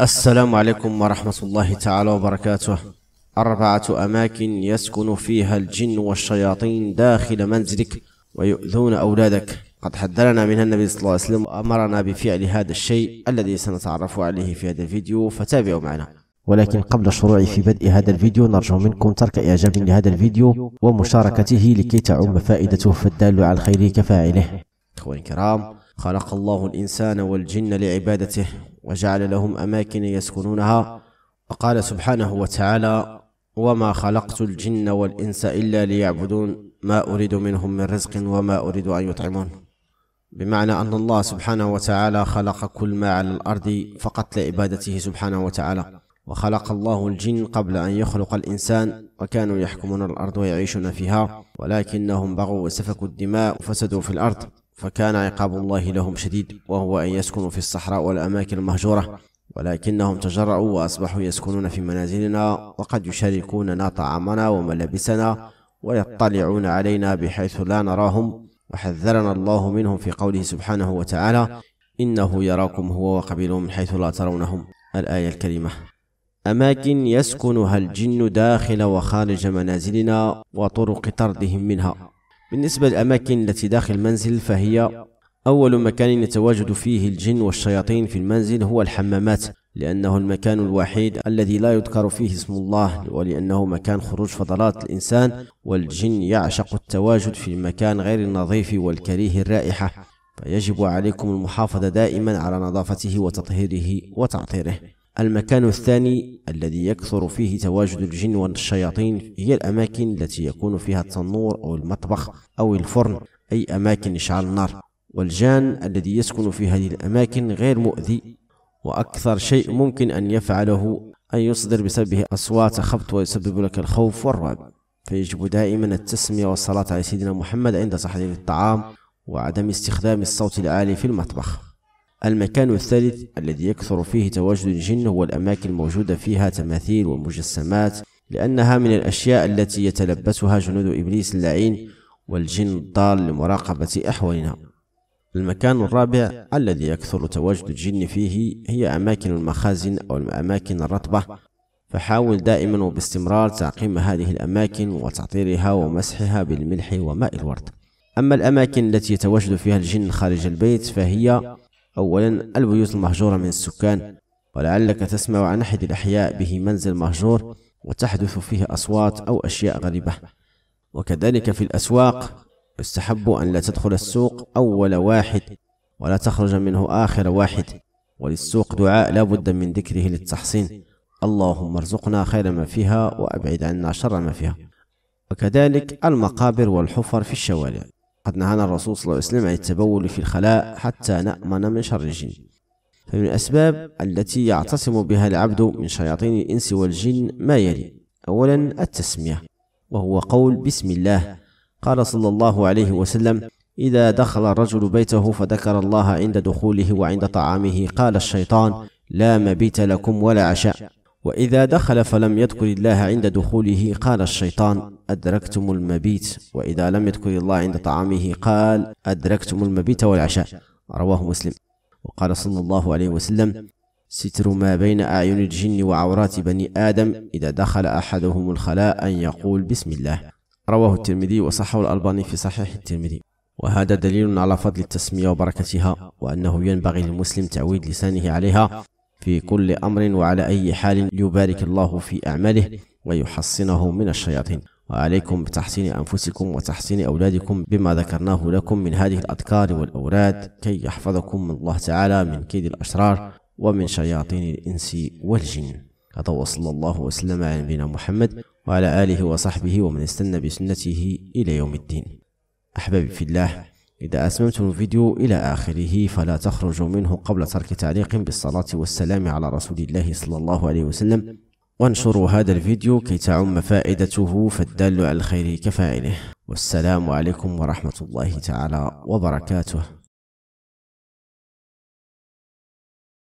السلام عليكم ورحمة الله تعالى وبركاته أربعة أماكن يسكن فيها الجن والشياطين داخل منزلك ويؤذون أولادك قد حذرنا منها النبي صلى الله عليه وسلم وأمرنا بفعل هذا الشيء الذي سنتعرف عليه في هذا الفيديو فتابعوا معنا ولكن قبل الشروع في بدء هذا الفيديو نرجو منكم ترك إعجاب لهذا الفيديو ومشاركته لكي تعم فائدته فالدال على الخير كفاعله إخواني الكرام خلق الله الإنسان والجن لعبادته وجعل لهم أماكن يسكنونها وقال سبحانه وتعالى وما خلقت الجن والإنس إلا ليعبدون ما أريد منهم من رزق وما أريد أن يطعمون بمعنى أن الله سبحانه وتعالى خلق كل ما على الأرض فقط لعبادته سبحانه وتعالى وخلق الله الجن قبل أن يخلق الإنسان وكانوا يحكمون الأرض ويعيشون فيها ولكنهم بغوا وسفكوا الدماء وفسدوا في الأرض فكان عقاب الله لهم شديد وهو أن يسكنوا في الصحراء والأماكن المهجورة ولكنهم تجرؤوا وأصبحوا يسكنون في منازلنا وقد يشاركوننا طعامنا وملابسنا ويطلعون علينا بحيث لا نراهم وحذرنا الله منهم في قوله سبحانه وتعالى إنه يراكم هو وقبيله من حيث لا ترونهم الآية الكريمة أماكن يسكنها الجن داخل وخارج منازلنا وطرق طردهم منها بالنسبة للأماكن التي داخل المنزل فهي أول مكان يتواجد فيه الجن والشياطين في المنزل هو الحمامات لأنه المكان الوحيد الذي لا يذكر فيه اسم الله ولأنه مكان خروج فضلات الإنسان والجن يعشق التواجد في المكان غير النظيف والكريه الرائحة فيجب عليكم المحافظة دائما على نظافته وتطهيره وتعطيره المكان الثاني الذي يكثر فيه تواجد الجن والشياطين هي الأماكن التي يكون فيها التنور أو المطبخ أو الفرن أي أماكن إشعال النار والجان الذي يسكن في هذه الأماكن غير مؤذي وأكثر شيء ممكن أن يفعله أن يصدر بسببه أصوات خبط ويسبب لك الخوف والرعب فيجب دائما التسمية والصلاة على سيدنا محمد عند تحضير الطعام وعدم استخدام الصوت العالي في المطبخ المكان الثالث الذي يكثر فيه تواجد الجن هو الأماكن الموجودة فيها تماثيل ومجسمات لأنها من الأشياء التي يتلبسها جنود إبليس اللعين والجن الضال لمراقبة أحوالنا المكان الرابع الذي يكثر تواجد الجن فيه هي أماكن المخازن أو الأماكن الرطبة فحاول دائما وباستمرار تعقيم هذه الأماكن وتعطيرها ومسحها بالملح وماء الورد أما الأماكن التي يتواجد فيها الجن خارج البيت فهي أولا البيوت المهجورة من السكان ولعلك تسمع عن أحد الأحياء به منزل مهجور وتحدث فيه أصوات أو أشياء غريبة وكذلك في الأسواق يستحب أن لا تدخل السوق أول واحد ولا تخرج منه آخر واحد وللسوق دعاء لا بد من ذكره للتحصين اللهم ارزقنا خير ما فيها وأبعد عنا شر ما فيها وكذلك المقابر والحفر في الشوارع قد نهانا الرسول صلى الله عليه وسلم عن التبول في الخلاء حتى نأمن من شر الجن فمن الأسباب التي يعتصم بها العبد من شياطين الإنس والجن ما يلي أولا التسمية وهو قول بسم الله قال صلى الله عليه وسلم إذا دخل الرجل بيته فذكر الله عند دخوله وعند طعامه قال الشيطان لا مبيت لكم ولا عشاء وإذا دخل فلم يذكر الله عند دخوله قال الشيطان أدركتم المبيت وإذا لم يذكر الله عند طعامه قال أدركتم المبيت والعشاء رواه مسلم وقال صلى الله عليه وسلم ستر ما بين أعين الجن وعورات بني آدم إذا دخل أحدهم الخلاء أن يقول بسم الله رواه الترمذي وصحه الألباني في صحيح الترمذي وهذا دليل على فضل التسمية وبركتها وأنه ينبغي للمسلم تعويد لسانه عليها في كل أمر وعلى أي حال يبارك الله في أعماله ويحصنه من الشياطين وعليكم بتحصين أنفسكم وتحصين أولادكم بما ذكرناه لكم من هذه الأذكار والأوراد كي يحفظكم الله تعالى من كيد الأشرار ومن شياطين الإنس والجن هذا وصلى الله وسلم على نبينا محمد وعلى آله وصحبه ومن استنى بسنته إلى يوم الدين أحبابي في الله إذا أتممتم الفيديو إلى آخره فلا تخرجوا منه قبل ترك تعليق بالصلاة والسلام على رسول الله صلى الله عليه وسلم وانشروا هذا الفيديو كي تعم فائدته فالدال على الخير كفاعله والسلام عليكم ورحمة الله تعالى وبركاته